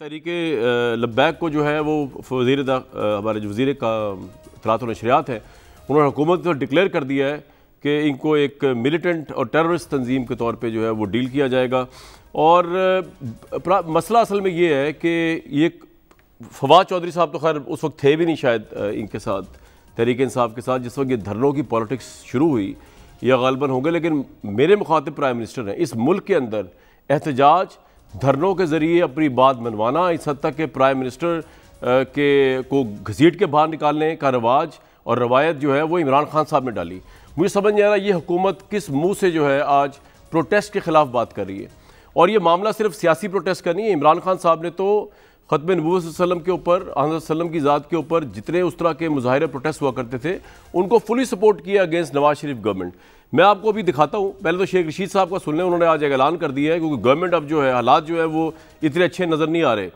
तरीके लब्बैक को जो है वो वजीर हमारे जो वजीर का तरात नशरियात है उन्होंने हुकूमत को डिक्लेयर कर दिया है कि इनको एक मिलिटेंट और टेररिस्ट तंजीम के तौर पे जो है वो डील किया जाएगा और मसला असल में ये है कि ये फवाद चौधरी साहब तो खैर उस वक्त थे भी नहीं शायद इनके साथ तहरीक इंसाफ के साथ जिस वक्त ये धरनों की पॉलिटिक्स शुरू हुई या गालबन होंगे लेकिन मेरे मुखातिब प्राइम मिनिस्टर हैं इस मुल्क के अंदर एहतजाज धरनों के जरिए अपनी बात मनवाना इस हद तक के प्राइम मिनिस्टर के को घसीट के बाहर निकालने का रवाज और रवायत जो है वो इमरान खान साहब ने डाली मुझे समझ नहीं आ रहा ये हुकूमत किस मुंह से जो है आज प्रोटेस्ट के ख़िलाफ़ बात कर रही है और ये मामला सिर्फ सियासी प्रोटेस्ट का नहीं है इमरान खान साहब ने तो ख़त्म नबूसम के ऊपर वसलम की ज़ात के ऊपर जितने उस तरह के मुजाहरे प्रोटेस्ट हुआ करते थे उनको फुली सपोर्ट किया अगेंस्ट नवाज शरीफ गवर्नमेंट मैं आपको अभी दिखाता हूँ पहले तो शेख रशीद साहब का सुन लें उन्होंने आज ऐलान कर दिया है क्योंकि गवर्नमेंट अब जो है हालात जो है वो इतने अच्छे नज़र नहीं आ रहे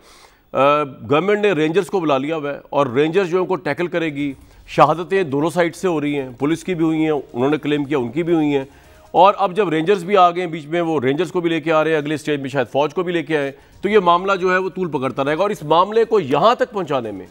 गवर्नमेंट ने रेंजर्स को बुला लिया हुआ है और रेंजर्स जो है उनको टैकल करेगी शहादतें दोनों साइड से हो रही हैं पुलिस की भी हुई हैं उन्होंने क्लेम किया उनकी भी हुई हैं और अब जब रेंजर्स भी आ गए बीच में वो रेंजर्स को भी लेके आ रहे हैं अगले स्टेज में शायद फौज को भी लेके आए तो ये मामला जो है वो तूल पकड़ता रहेगा और इस मामले को यहाँ तक पहुँचाने में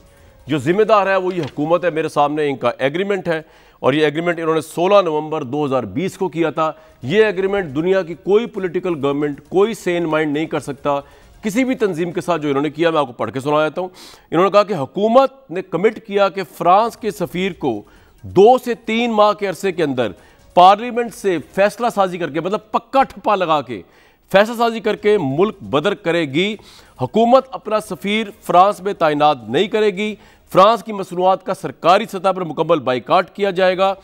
जो जिम्मेदार है वो ये हुकूमत है मेरे सामने इनका एग्रीमेंट है और ये एग्रीमेंट इन्होंने 16 नवंबर 2020 को किया था ये एग्रीमेंट दुनिया की कोई पॉलिटिकल गवर्नमेंट कोई सेन माइंड नहीं कर सकता किसी भी तंजीम के साथ जो इन्होंने किया मैं आपको पढ़ के सुना देता हूँ इन्होंने कहा कि हुकूमत ने कमिट किया कि फ्रांस के सफ़ीर को दो से तीन माह के अरसे के अंदर पार्लियामेंट से फैसला साजी करके मतलब पक्का ठप्पा लगा के फैसला साजी करके मुल्क बदर करेगी हुकूमत अपना सफ़ीर फ्रांस में तैनात नहीं करेगी फ्रांस की मसनूआत का सरकारी सतह पर मुकम्मल बाइकाट किया जाएगा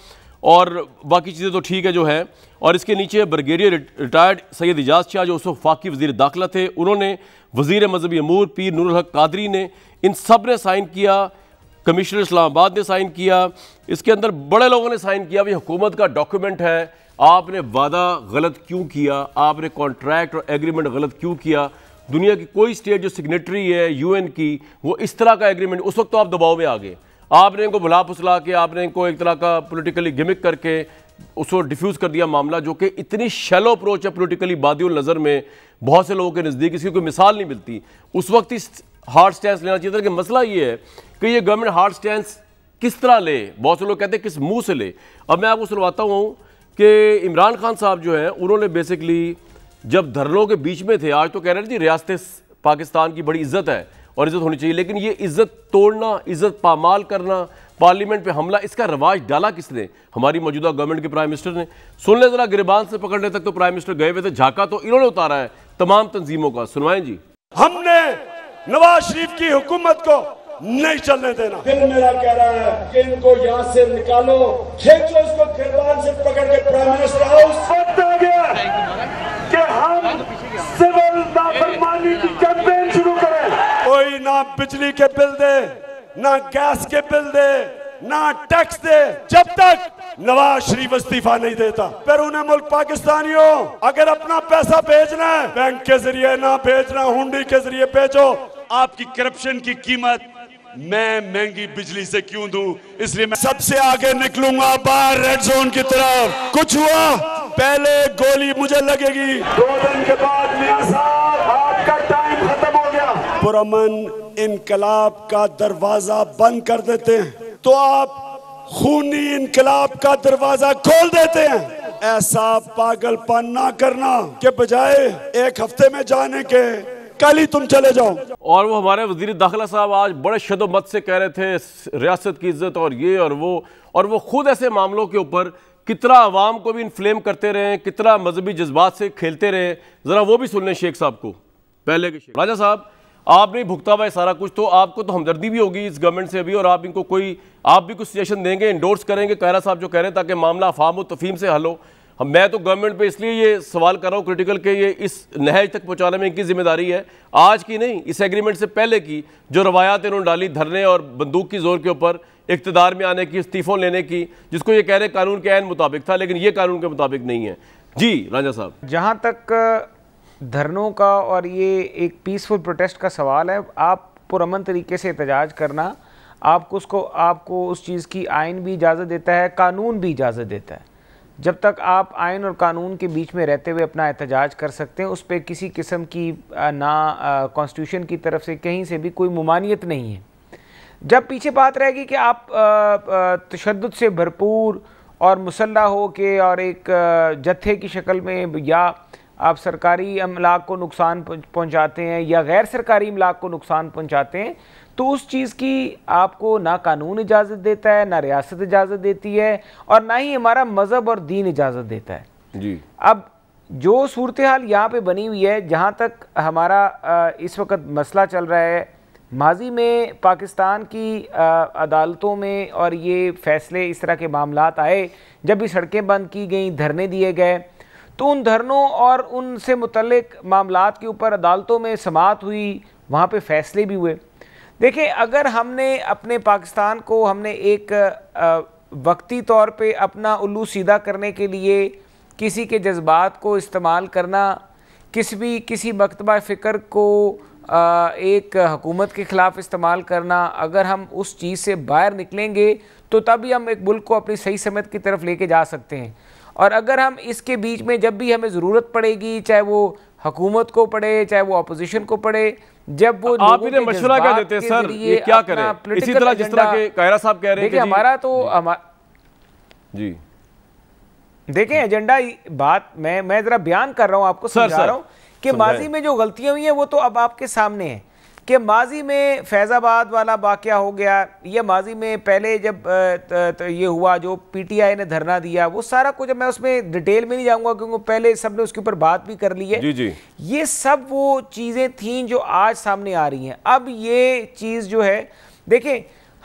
और बाकी चीज़ें तो ठीक है जो है और इसके नीचे बरगेरिया रिटायर्ड सैयद एजाज शाह जो उस वक्त वजी दाखिला थे उन्होंने वजीर मजहबी अमूर पीर नूरहक कादरी ने इन सब ने साइन किया कमिश्नर इस्लामाबाद ने साइन किया इसके अंदर बड़े लोगों ने साइन किया भी हुकूमत का डॉक्यूमेंट है आपने वादा गलत क्यों किया आपने कॉन्ट्रैक्ट और एग्रीमेंट गलत क्यों किया दुनिया की कोई स्टेट जो सिग्नेटरी है यूएन की वो इस तरह का एग्रीमेंट उस वक्त तो आप दबाव में आ गए आपने इनको भुला फुसला के आपने इनको एक तरह का पोलिटिकली गिमिक करके उसको डिफ्यूज़ कर दिया मामला जो कि इतनी शैलो अप्रोच है पोलिटिकली बादियों नज़र में बहुत से लोगों के नज़दीक इसकी कोई मिसाल नहीं मिलती उस वक्त इस हार्ड स्टैंड लेना चाहिए था कि मसला ये है कि ये गवर्नमेंट हार्ड स्टैंड किस तरह ले बहुत से लोग कहते हैं किस मुंह से ले अब मैं आपको सुनवाता हूँ कि इमरान खान साहब जो हैं उन्होंने बेसिकली जब धरनों के बीच में थे आज तो कह रहे थे जी रियासत पाकिस्तान की बड़ी इज्जत है और इज्जत होनी चाहिए लेकिन ये इज्जत तोड़ना इज्जत पामाल करना पार्लियामेंट पे हमला इसका रवाज डाला किसने हमारी मौजूदा गवर्नमेंट के प्राइम मिनिस्टर ने सुन ले जरा गिरबान से पकड़ने तक तो प्राइम मिनिस्टर गए हुए थे झाका तो इन्होंने उतारा है तमाम तंजीमों का सुनवाएं जी हमने नवाज शरीफ की हुकूमत को नहीं चलने देना दिल मेरा कह रहा है कि इनको यहाँ से निकालो खेचो इसको खेलवान से पकड़ के प्राइम मिनिस्टर हाउस गया कि हम सिविल नाफरमानी की कैंपेन शुरू करें कोई ना बिजली के बिल दे ना गैस के बिल दे ना टैक्स दे जब तक नवाज शरीफ इस्तीफा नहीं देता उन्हें मुल्क पाकिस्तानियों अगर अपना पैसा भेजना है बैंक के जरिए ना भेजना हुंडी के जरिए भेजो आपकी करप्शन की कीमत मैं महंगी बिजली से क्यों दूं इसलिए मैं सबसे आगे निकलूंगा बाहर रेड जोन की तरफ कुछ हुआ पहले गोली मुझे लगेगी दो दिन के बाद आपका टाइम खत्म हो गया पुरमन इनकलाब का दरवाजा बंद कर देते हैं तो आप खूनी इनकलाब का दरवाजा खोल देते हैं ऐसा पागलपन ना करना के बजाय एक हफ्ते में जाने के कल ही तुम चले जाओ और वो हमारे वजीर दाखिला साहब आज बड़े शदोमत से कह रहे थे रियासत की इज्जत और ये और वो और वो खुद ऐसे मामलों के ऊपर कितना आवाम को भी इन्फ्लेम करते रहे कितना मजहबी जज्बात से खेलते रहे ज़रा वो भी सुन लें शेख साहब को पहले के शेख राजा साहब आपने भुगता हुआ है सारा कुछ तो आपको तो हमदर्दी भी होगी इस गवर्नमेंट से अभी और आप इनको कोई आप भी कुछ सजेशन देंगे इंडोर्स करेंगे कहरा साहब जो कह रहे हैं ताकि मामला अफाम तफीम से हल हो हम हाँ, मैं तो गवर्नमेंट पे इसलिए ये सवाल कर रहा हूँ क्रिटिकल के ये इस नहज तक पहुँचाने में इनकी जिम्मेदारी है आज की नहीं इस एग्रीमेंट से पहले की जो रवायात इन्होंने डाली धरने और बंदूक की जोर के ऊपर इकतदार में आने की इस्तीफ़ों लेने की जिसको ये कह रहे कानून के आन मुताबिक था लेकिन ये कानून के मुताबिक नहीं है जी राजा साहब जहाँ तक धरनों का और ये एक पीसफुल प्रोटेस्ट का सवाल है आप पुरमन तरीके से एहतजाज करना आपको उसको आपको उस चीज़ की आइन भी इजाज़त देता है कानून भी इजाज़त देता है जब तक आप आयन और कानून के बीच में रहते हुए अपना एहतजाज कर सकते हैं उस पर किसी किस्म की ना कॉन्स्टिट्यूशन की तरफ से कहीं से भी कोई ममानियत नहीं है जब पीछे बात रहेगी कि आप तशद से भरपूर और मुसल्ह हो के और एक जत्थे की शक्ल में या आप सरकारी अमलाक को नुकसान पहुंचाते हैं या गैर सरकारी अमलाक को नुकसान पहुंचाते हैं तो उस चीज़ की आपको ना कानून इजाज़त देता है ना रियासत इजाज़त देती है और ना ही हमारा मज़हब और दीन इजाज़त देता है जी अब जो सूरत हाल यहाँ पर बनी हुई है जहाँ तक हमारा इस वक्त मसला चल रहा है माजी में पाकिस्तान की अदालतों में और ये फैसले इस तरह के मामला आए जब भी सड़कें बंद की गई धरने दिए गए तो उन धरनों और उनसे मुतलक मामला के ऊपर अदालतों में समात हुई वहाँ पे फैसले भी हुए देखिए अगर हमने अपने पाकिस्तान को हमने एक वक्ती तौर पे अपना उल्लू सीधा करने के लिए किसी के जज्बात को इस्तेमाल करना किस भी किसी मकतबा फ़िक्र को एक हकूमत के ख़िलाफ़ इस्तेमाल करना अगर हम उस चीज़ से बाहर निकलेंगे तो तभी हम एक मुल्क को अपनी सही समत की तरफ लेके जा सकते हैं और अगर हम इसके बीच में जब भी हमें ज़रूरत पड़ेगी चाहे वो हकूमत को पड़े चाहे वो अपोजिशन को पड़े जब वो आप इन्हें तो मशवरा क्या देते हैं सर ये क्या करें इसी तरह जिस तरह के कायरा साहब कह रहे हैं कि हमारा तो हमारा जी देखें एजेंडा बात मैं मैं जरा बयान कर रहा हूँ आपको समझा रहा हूं कि माजी में जो गलतियां हुई हैं वो तो अब आपके सामने हैं कि माजी में फैज़ाबाद वाला वाक़ हो गया या माजी में पहले जब तो ये हुआ जो पी टी आई ने धरना दिया वो सारा कुछ मैं उसमें डिटेल में नहीं जाऊँगा क्योंकि पहले सब ने उसके ऊपर बात भी कर ली है जी जी ये सब वो चीज़ें थीं जो आज सामने आ रही हैं अब ये चीज़ जो है देखें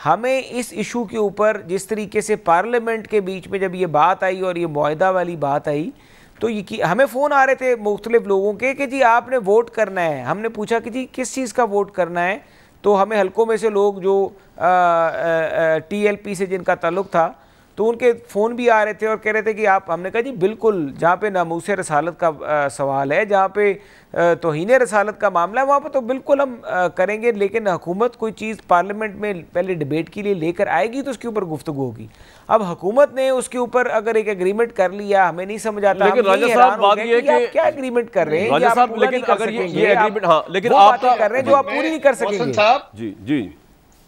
हमें इस इशू के ऊपर जिस तरीके से पार्लियामेंट के बीच में जब ये बात आई और ये माहदा वाली बात आई तो ये हमें फ़ोन आ रहे थे मुख्तलिफ लोगों के कि जी आपने वोट करना है हमने पूछा कि जी किस चीज़ का वोट करना है तो हमें हलकों में से लोग जो टी एल पी से जिनका ताल्लुक था तो उनके फ़ोन भी आ रहे थे और कह रहे थे कि आप हमने कहा जी बिल्कुल जहाँ पे नामूस रसालत का आ, सवाल है जहाँ पे तोहन रसालत का मामला है वहाँ पर तो बिल्कुल हम आ, करेंगे लेकिन हुकूमत कोई चीज़ पार्लियामेंट में पहले डिबेट के लिए लेकर आएगी तो उसके ऊपर गुफ्तु होगी अब हुकूमत ने उसके ऊपर अगर एक एग्रीमेंट कर लिया हमें नहीं समझ आता लेकिन राजा साहब बात ये कि क्या एग्रीमेंट कर रहे हैं लेकिन अगर ये एग्रीमेंट हाँ लेकिन आप तो कर रहे हैं जो आप पूरी नहीं कर सकेंगे जी जी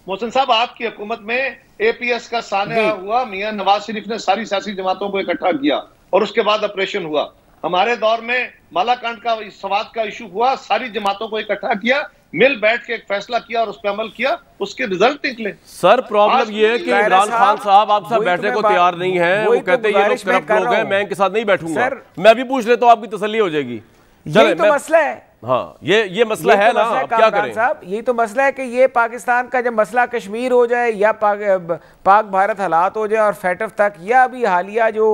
मोहसिन साहब आपकी हुकूमत में एपीएस का सानया हुआ मियां नवाज शरीफ ने सारी सियासी जमातों को इकट्ठा किया और उसके बाद ऑपरेशन हुआ हमारे दौर में मालाकांड का सवाद का इशू हुआ सारी जमातों को इकट्ठा किया मिल बैठ के एक फैसला किया और उस पर अमल किया उसके रिजल्ट निकले सर प्रॉब्लम ये है कि इमरान खान साहब आप सब तो बैठने को तैयार नहीं है वो तो कहते हैं ये लोग मैं इनके साथ नहीं बैठूंगा मैं भी पूछ लेता हूँ आपकी तसली हो जाएगी तो मसला है हाँ ये ये मसला ये है तो ना मसला क्या करें साहब यही तो मसला है कि ये पाकिस्तान का जब मसला कश्मीर हो जाए या पाक पाक भारत हालात हो जाए और फैटफ तक या अभी हालिया जो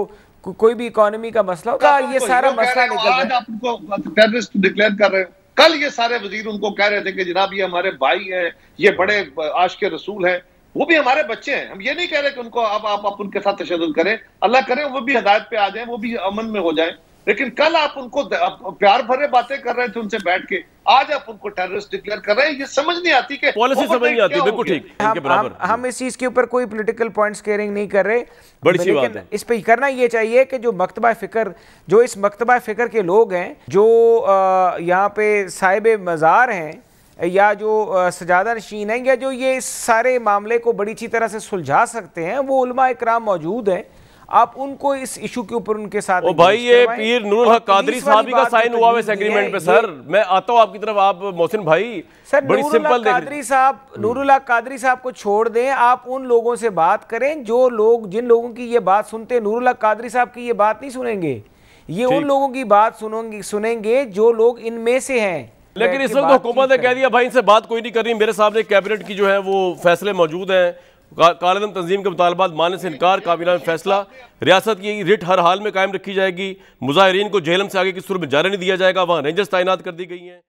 को, कोई भी इकोनॉमी का मसला होगा ये तो सारा मसला डिक्लेयर कर रहे हैं कल ये सारे वजीर उनको कह रहे थे कि जनाब ये हमारे भाई हैं ये बड़े आश के रसूल हैं वो भी हमारे बच्चे हैं हम ये नहीं कह रहे कि उनको अब आप, आप उनके साथ तशद करें अल्लाह करें वो भी हदायत पे आ जाए वो भी अमन में हो जाए लेकिन कल आप उनको प्यार भरे बातें कर रहे थे उनसे बैठ के आज आप उनको टेररिस्ट डिक्लेयर कर रहे हैं ये समझ नहीं आती कि पॉलिसी समझ नहीं आती बिल्कुल ठीक हम, हम, हम इस चीज के ऊपर कोई पॉलिटिकल पॉइंट्स केयरिंग नहीं कर रहे बड़ी सी बात है इस पे करना ये चाहिए कि जो मकतबा फिक्र जो इस मकतबा फिक्र के लोग हैं जो यहाँ पे साहिब मज़ार हैं या जो सजादा नशीन है या जो ये सारे मामले को बड़ी अच्छी तरह से सुलझा सकते हैं वो उलमा इकराम मौजूद हैं आप उनको इस इशू के ऊपर उनके साथ ओ भाई ये पीर नूरुल हक कादरी साहब का साइन तो हुआ है इस एग्रीमेंट पे सर मैं आता हूँ आपकी तरफ आप मोहसिन भाई सर बड़ी सिंपल कादरी साहब हम्म। नूरुल हक कादरी साहब को छोड़ दें आप उन लोगों से बात करें जो लोग जिन लोगों की ये बात सुनते हैं नूरुल हक कादरी साहब की ये बात नहीं सुनेंगे ये उन लोगों की बात सुनोगे सुनेंगे जो लोग इनमें से हैं लेकिन इस वक्त तो हुकूमत ने कह दिया भाई इनसे बात कोई नहीं कर रही मेरे सामने कैबिनेट की जो है वो फैसले मौजूद हैं कालेदम तंजीम के मुतालबात मानने से इनकार काबीना में फैसला रियासत की रिट हर हाल में कायम रखी जाएगी मुजाहरीन को जेलम से आगे की सुर में जाने नहीं दिया जाएगा वहाँ रेंजर्स तैनात कर दी गई हैं